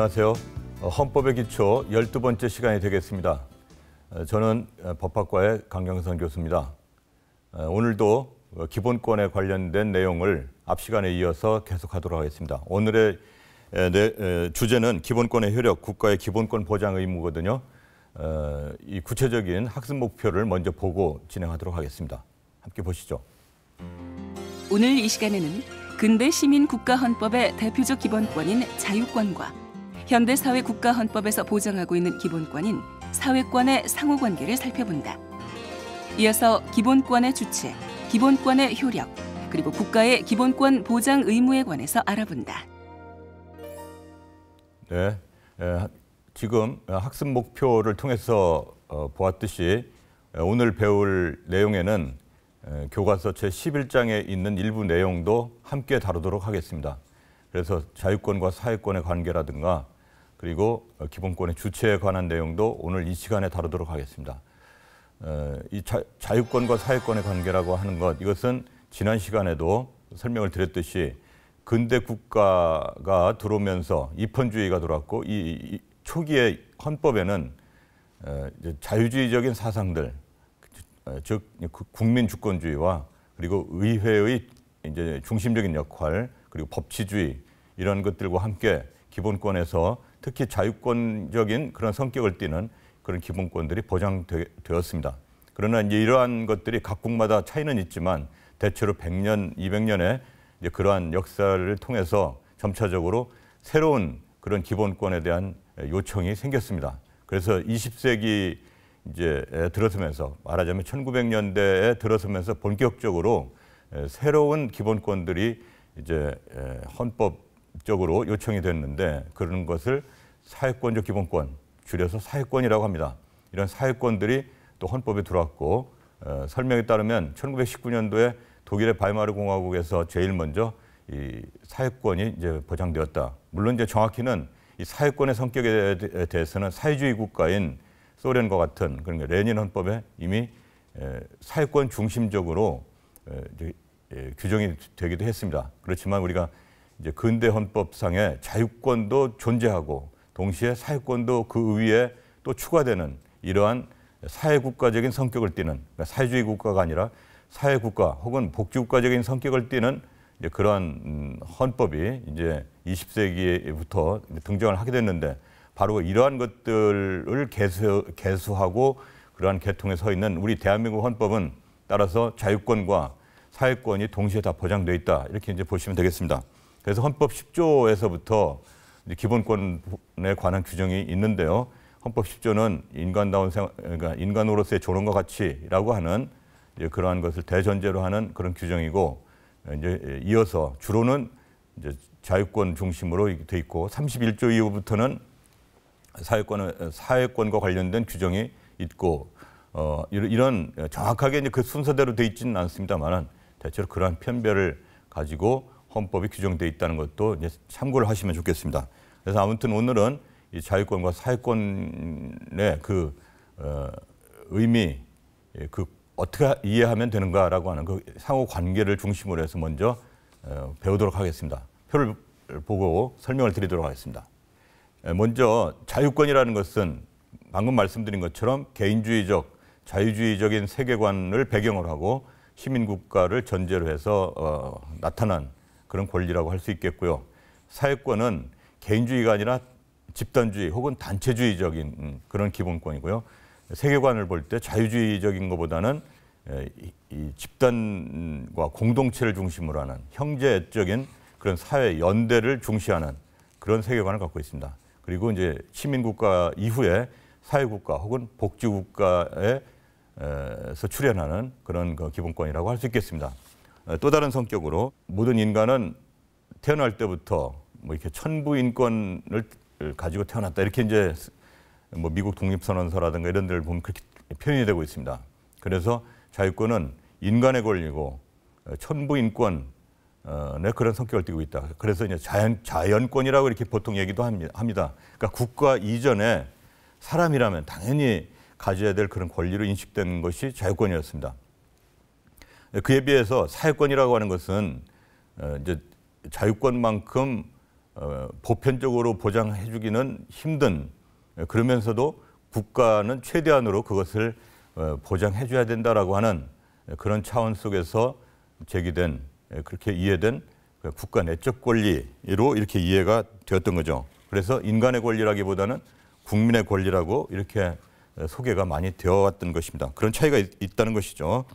안녕하세요. 어, 헌법의 기초 1 2 번째 시간이 되겠습니다. 어, 저는 어, 법학과의 강경선 교수입니다. 오늘도 기본권에 관련된 내용을 앞 시간에 이어서 계속하도록 하겠습니다. 오늘의 주제는 기본권의 효력, 국가의 기본권 보장 의무거든요. 이 구체적인 학습 목표를 먼저 보고 진행하도록 하겠습니다. 함께 보시죠. 오늘 이 시간에는 근대 시민 국가 헌법의 대표적 기본권인 자유권과 현대 사회 국가 헌법에서 보장하고 있는 기본권인 사회권의 상호 관계를 살펴본다. 이어서 기본권의 주체, 기본권의 효력, 그리고 국가의 기본권 보장 의무에 관해서 알아본다. 네, 지금 학습 목표를 통해서 어, 보았듯이 오늘 배울 내용에는 교과서 제11장에 있는 일부 내용도 함께 다루도록 하겠습니다. 그래서 자유권과 사회권의 관계라든가 그리고 기본권의 주체에 관한 내용도 오늘 이 시간에 다루도록 하겠습니다. 어, 이 자, 유권과 사회권의 관계라고 하는 것 이것은 지난 시간에도 설명을 드렸듯이 근대 국가가 들어오면서 이편주의가 들어왔고 이, 초기의 헌법에는 어, 자유주의적인 사상들 어, 즉 그 국민 주권주의와 그리고 의회의 이제 중심적인 역할 그리고 법치주의 이런 것들과 함께 기본권에서 특히 자유권적인 그런 성격을 띠는 그런 기본권들이 보장되었습니다. 그러나 이제 이러한 것들이 각국마다 차이는 있지만 대체로 100년, 200년의 이제 그러한 역사를 통해서 점차적으로 새로운 그런 기본권에 대한 요청이 생겼습니다. 그래서 20세기 이제 들어서면서 말하자면 1900년대에 들어서면서 본격적으로 새로운 기본권들이 이제 헌법적으로 요청이 됐는데 그런 것을 사회권적 기본권, 줄여서 사회권이라고 합니다. 이런 사회권들이 또 헌법에 들어왔고 어, 설명에 따르면 1919년도에 독일의 바이마르 공화국에서 제일 먼저 이 사회권이 이제 보장되었다. 물론 이제 정확히는 이 사회권의 성격에 대해서는 사회주의 국가인 소련과 같은 그러니까 레닌 헌법에 이미 사회권 중심적으로 규정이 되기도 했습니다. 그렇지만 우리가 이제 근대 헌법상의 자유권도 존재하고 동시에 사회권도 그 위에 또 추가되는 이러한 사회국가적인 성격을 띠는 그러니까 사회주의 국가가 아니라 사회국가 혹은 복지국가적인 성격을 띠는 이제 그러한 음, 헌법이 이제 20세기부터 등장을 하게 됐는데 바로 이러한 것들을 개수, 개수하고 그러한 계통에 서 있는 우리 대한민국 헌법은 따라서 자유권과 사회권이 동시에 다 보장돼 있다 이렇게 이제 보시면 되겠습니다. 그래서 헌법 10조에서부터 기본권에 관한 규정이 있는데요. 헌법 10조는 인간다운 생 그러니까 인간으로서의 존엄과 가치라고 하는 그러한 것을 대전제로 하는 그런 규정이고 이제 이어서 주로는 이제 자유권 중심으로 돼 있고 31조 이후부터는 사회권 사회권과 관련된 규정이 있고 어, 이런 정확하게 이제 그 순서대로 돼 있지는 않습니다만은 대체로 그러한 편별을 가지고 헌법이 규정되어 있다는 것도 이제 참고를 하시면 좋겠습니다. 그래서 아무튼 오늘은 이 자유권과 사회권의 그 어, 의미, 예, 그 어떻게 이해하면 되는가라고 하는 그 상호 관계를 중심으로 해서 먼저 어, 배우도록 하겠습니다. 표를 보고 설명을 드리도록 하겠습니다. 예, 먼저 자유권이라는 것은 방금 말씀드린 것처럼 개인주의적, 자유주의적인 세계관을 배경으로 하고 시민국가를 전제로 해서 어, 나타난 그런 권리라고 할 수 있겠고요. 사회권은 개인주의가 아니라 집단주의 혹은 단체주의적인 음, 그런 기본권이고요. 세계관을 볼 때 자유주의적인 것보다는 이 집단과 공동체를 중심으로 하는 형제적인 그런 사회 연대를 중시하는 그런 세계관을 갖고 있습니다. 그리고 이제 시민국가 이후에 사회국가 혹은 복지국가에서 출현하는 그런 그 기본권이라고 할 수 있겠습니다. 어, 또 다른 성격으로 모든 인간은 태어날 때부터 뭐 이렇게 천부 인권을 가지고 태어났다 이렇게 이제 뭐 미국 독립선언서라든가 이런 데를 보면 그렇게 표현이 되고 있습니다. 그래서 자유권은 인간의 권리고 어, 천부 인권의 그런 성격을 띠고 있다. 그래서 이제 자연 자연권이라고 이렇게 보통 얘기도 합니다. 그러니까 국가 이전에 사람이라면 당연히 가져야 될 그런 권리로 인식된 것이 자유권이었습니다. 그에 비해서 사회권이라고 하는 것은 어, 이제 자유권만큼 어, 보편적으로 보장해주기는 힘든 예, 그러면서도 국가는 최대한으로 그것을 어, 보장해줘야 된다라고 하는 예, 그런 차원 속에서 제기된 예, 그렇게 이해된 그 국가 내적 권리로 이렇게 이해가 되었던 거죠. 그래서 인간의 권리라기보다는 국민의 권리라고 이렇게 소개가 많이 되어 왔던 것입니다. 그런 차이가 있, 있다는 것이죠.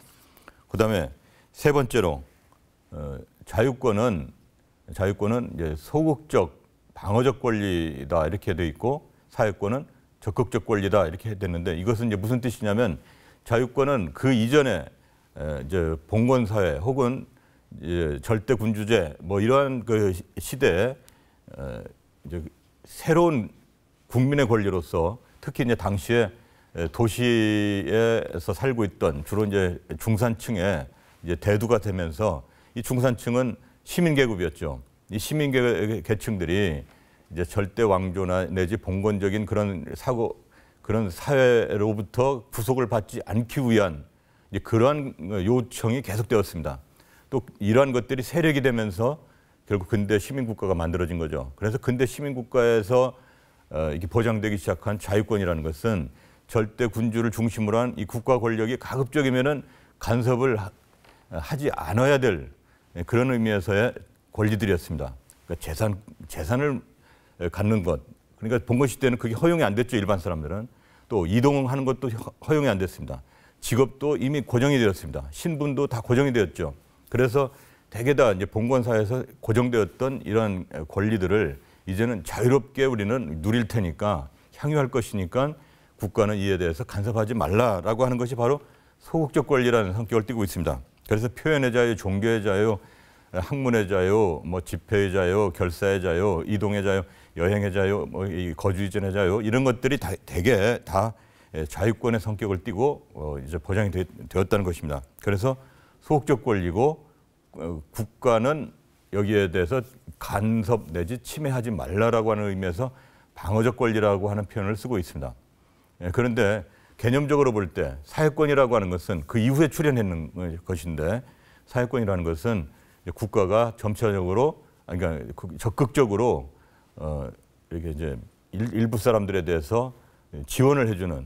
그다음에 세 번째로 어, 자유권은 자유권은 이제 소극적 방어적 권리다 이렇게 돼 있고 사회권은 적극적 권리다 이렇게 됐는데 이것은 이제 무슨 뜻이냐면 자유권은 그 이전에 이제 봉건 사회 혹은 이제 절대 군주제 뭐 이러한 그 시대에 어, 이제 새로운 국민의 권리로서 특히 이제 당시에 예, 도시에서 살고 있던 주로 이제 중산층의 이제 대두가 되면서 이 중산층은 시민 계급이었죠. 이 시민 계층들이 이제 절대 왕조나 내지 봉건적인 그런 사고 그런 사회로부터 구속을 받지 않기 위한 이제 그러한 요청이 계속되었습니다. 또 이러한 것들이 세력이 되면서 결국 근대 시민국가가 만들어진 거죠. 그래서 근대 시민국가에서 어, 이게 보장되기 시작한 자유권이라는 것은 절대 군주를 중심으로 한 이 국가 권력이 가급적이면은 간섭을 하지 않아야 될 예, 그런 의미에서의 권리들이었습니다. 그러니까 재산 재산을 갖는 것. 그러니까 봉건시 때는 그게 허용이 안 됐죠 일반 사람들은. 또 이동하는 것도 허용이 안 됐습니다. 직업도 이미 고정이 되었습니다. 신분도 다 고정이 되었죠. 그래서 대개 다 이제 봉건사에서 고정되었던 이런 권리들을 이제는 자유롭게 우리는 누릴 테니까 향유할 것이니까 국가는 이에 대해서 간섭하지 말라라고 하는 것이 바로 소극적 권리라는 성격을 띠고 있습니다. 그래서 표현의 자유, 종교의 자유, 학문의 자유, 뭐 집회의 자유, 결사의 자유, 이동의 자유, 여행의 자유, 뭐 거주 이전의 자유 이런 것들이 다, 대개 다 예, 자유권의 성격을 띠고 어, 이제 보장이 되, 었다는 것입니다. 그래서 소극적 권리고 어, 국가는 여기에 대해서 간섭 내지 침해하지 말라라고 하는 의미에서 방어적 권리라고 하는 표현을 쓰고 있습니다. 예, 그런데 개념적으로 볼 때 사회권이라고 하는 것은 그 이후에 출현했는 것인데 사회권이라는 것은 국가가 점차적으로 그러니까 그 적극적으로 어, 이렇게 이제 일, 부 사람들에 대해서 지원을 해주는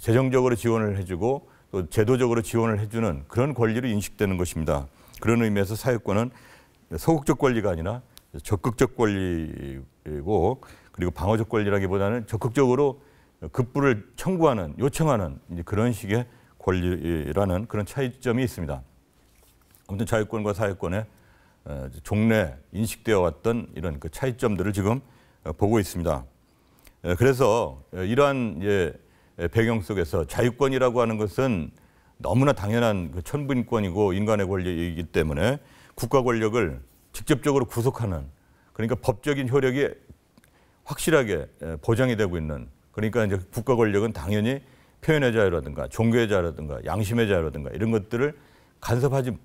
재정적으로 지원을 해주고 또 제도적으로 지원을 해주는 그런 권리로 인식되는 것입니다. 그런 의미에서 사회권은 소극적 권리가 아니라 적극적 권리고 이 그리고 방어적 권리라기보다는 적극적으로 급부를 청구하는, 요청하는 그런 식의 권리라는 그런 차이점이 있습니다. 아무튼 자유권과 사회권의 어, 종래 인식되어 왔던 이런 그 차이점들을 지금 어, 보고 있습니다. 예, 그래서 어, 이러한 예, 예, 배경 속에서 자유권이라고 하는 것은 너무나 당연한 그 천분권이고 인간의 권리이기 때문에 국가 권력을 직접적으로 구속하는 그러니까 법적인 효력이 확실하게 보장이 되고 있는 그러니까 이제 국가 권력은 당연히 표현의 자유라든가 종교의 자유라든가 양심의 자유라든가 이런 것들을 간섭하지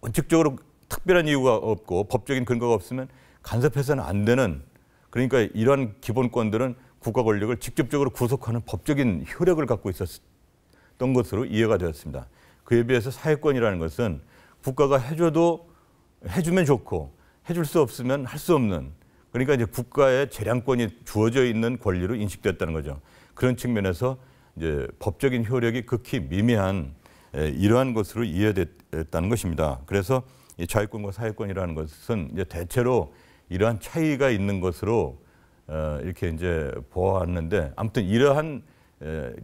원칙적으로 특별한 이유가 없고 법적인 근거가 없으면 간섭해서는 안 되는 그러니까 이런 기본권들은 국가 권력을 직접적으로 구속하는 법적인 효력을 갖고 있었던 것으로 이해가 되었습니다. 그에 비해서 사회권이라는 것은 국가가 해줘도 해주면 좋고 해줄 수 없으면 할 수 없는 그러니까 이제 국가의 재량권이 주어져 있는 권리로 인식됐다는 거죠. 그런 측면에서 이제 법적인 효력이 극히 미미한 이러한 것으로 이해됐다는 것입니다. 그래서 이 자유권과 사회권이라는 것은 이제 대체로 이러한 차이가 있는 것으로 어, 이렇게 이제 보았는데 아무튼 이러한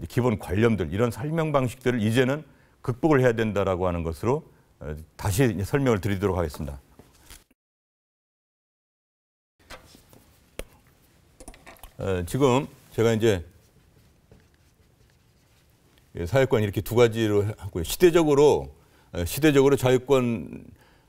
기본 관념들 이런 설명 방식들을 이제는 극복을 해야 된다라고 하는 것으로 어, 다시 설명을 드리도록 하겠습니다. 어, 지금 제가 이제 예, 사회권 이렇게 두 가지로 하고요. 시대적으로 어, 시대적으로 자유권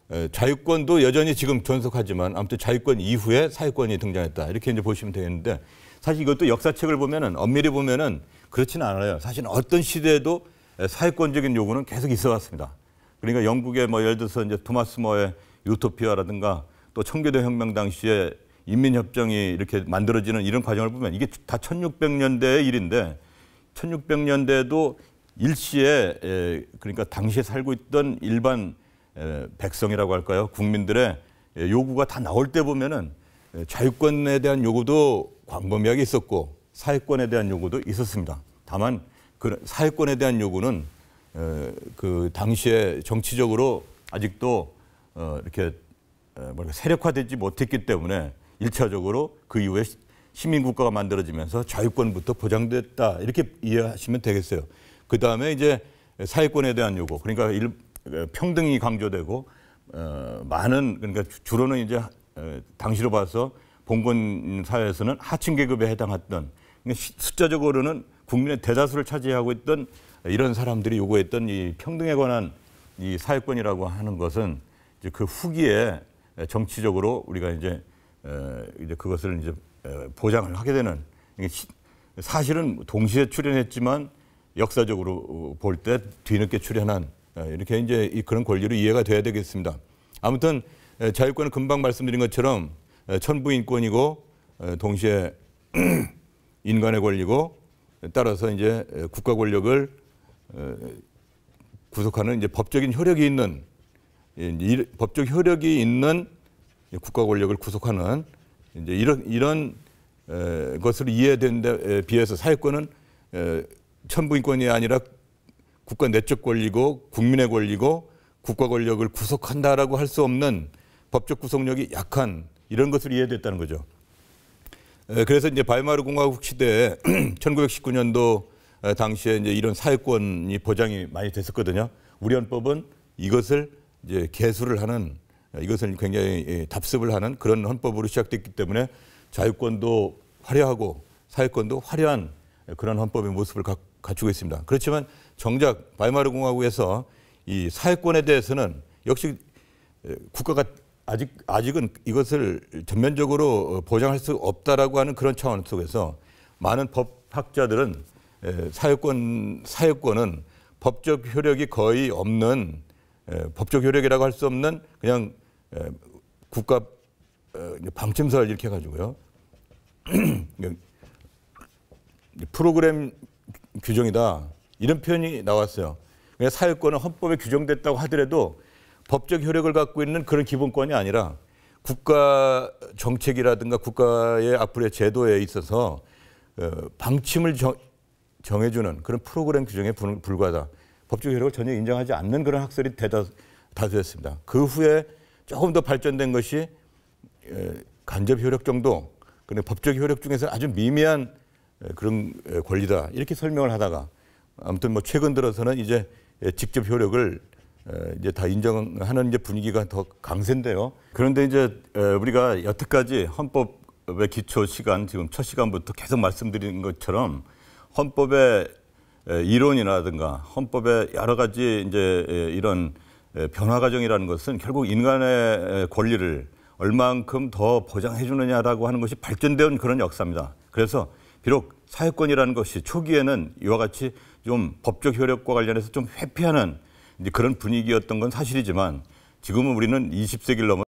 어, 자유권도 여전히 지금 존속하지만 아무튼 자유권 이후에 사회권이 등장했다 이렇게 이제 보시면 되는데 겠 사실 이것도 역사책을 보면은 엄밀히 보면은 그렇지는 않아요. 사실 어떤 시대에도 사회권적인 요구는 계속 있어왔습니다. 그러니까 영국의 뭐 예를 들어서 이제 토마스 머의 유토피아라든가 또 청교도 혁명 당시에 인민협정이 이렇게 만들어지는 이런 과정을 보면 이게 다 1600년대의 일인데 1600년대도 에 일시에 그러니까 당시에 살고 있던 일반 백성이라고 할까요? 국민들의 요구가 다 나올 때 보면은 자유권에 대한 요구도 광범위하게 있었고 사회권에 대한 요구도 있었습니다. 다만 그 사회권에 대한 요구는 그 당시에 정치적으로 아직도 어, 이렇게 뭐 세력화되지 못했기 때문에 일차적으로 그 이후에 시민국가가 만들어지면서 자유권부터 보장됐다 이렇게 이해하시면 되겠어요. 그 다음에 이제 사회권에 대한 요구 그러니까 일, 평등이 강조되고 어, 많은 그러니까 주로는 이제 어, 당시로 봐서 봉건 사회에서는 하층 계급에 해당했던 그러니까 숫자적으로는 국민의 대다수를 차지하고 있던 이런 사람들이 요구했던 이 평등에 관한 이 사회권이라고 하는 것은 이제 그 후기에 정치적으로 우리가 이제 이제 그것을 이제 보장을 하게 되는 사실은 동시에 출연했지만 역사적으로 어, 볼때 뒤늦게 출연한 이렇게 이제 그런 권리로 이해가 돼야 되겠습니다. 아무튼 자유권은 금방 말씀드린 것처럼 천부인권이고 동시에 인간의 권리고 따라서 이제 국가 권력을 구속하는 이제 법적인 효력이 있는 법적 효력이 있는 예, 국가 권력을 구속하는 이제 이런 이런 에, 것으로 이해된데 비해서 사회권은 에, 천부인권이 아니라 국가 내적 권리고 국민의 권리고 국가 권력을 구속한다라고 할 수 없는 법적 구속력이 약한 이런 것을 이해됐다는 거죠. 에, 그래서 이제 바이마르 공화국 시대에 1919년도 당시에 이제 이런 사회권이 보장이 많이 됐었거든요. 우리헌법은 이것을 이제 개수를 하는 이것을 굉장히 예, 답습을 하는 그런 헌법으로 시작됐기 때문에 자유권도 화려하고 사회권도 화려한 그런 헌법의 모습을 가, 갖추고 있습니다. 그렇지만 정작 바이마르 공화국에서 이 사회권에 대해서는 역시 예, 국가가 아직 아직은 이것을 전면적으로 어, 보장할 수 없다라고 하는 그런 차원 속에서 많은 법학자들은 예, 사회권 사회권은 법적 효력이 거의 없는 법적 효력이라고 할 수 없는 그냥 예, 국가 어, 방침서를 이렇게 해가지고요. 프로그램 규정이다. 이런 표현이 나왔어요. 사회권은 헌법에 규정됐다고 하더라도 법적 효력을 갖고 있는 그런 기본권이 아니라 국가 정책이라든가 국가의 앞으로의 제도에 있어서 어, 방침을 정, 해주는 그런 프로그램 규정에 불과하다. 법적 효력을 전혀 인정하지 않는 그런 학설이 대다수였습니다. 그 후에 조금 더 발전된 것이 간접 효력 정도, 그런 법적 효력 중에서 아주 미미한 그런 권리다 이렇게 설명을 하다가 아무튼 뭐 최근 들어서는 이제 직접 효력을 이제 다 인정하는 이제 분위기가 더 강세인데요. 그런데 이제 우리가 여태까지 헌법의 기초 시간 지금 첫 시간부터 계속 말씀드린 것처럼 헌법의 이론이라든가 헌법의 여러 가지 이제 이런 변화 과정이라는 것은 결국 인간의 권리를 얼만큼 더 보장해 주느냐라고 하는 것이 발전된 그런 역사입니다. 그래서 비록 사회권이라는 것이 초기에는 이와 같이 좀 법적 효력과 관련해서 좀 회피하는 그런 분위기였던 건 사실이지만 지금은 우리는 20세기를 넘어